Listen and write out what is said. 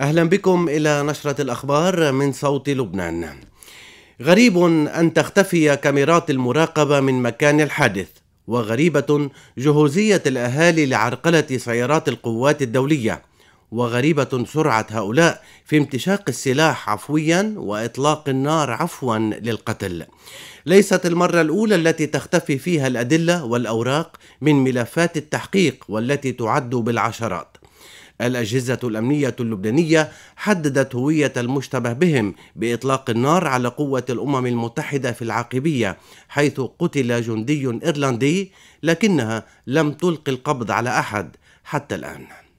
اهلا بكم الى نشره الاخبار من صوت لبنان. غريب ان تختفي كاميرات المراقبه من مكان الحادث، وغريبه جهوزيه الاهالي لعرقله سيارات القوات الدوليه، وغريبه سرعه هؤلاء في امتشاق السلاح عفويا واطلاق النار عفوا للقتل. ليست المره الاولى التي تختفي فيها الادله والاوراق من ملفات التحقيق والتي تعد بالعشرات. الأجهزة الأمنية اللبنانية حددت هوية المشتبه بهم بإطلاق النار على قوة الأمم المتحدة في العاقبية حيث قتل جندي إيرلندي لكنها لم تلقي القبض على أحد حتى الآن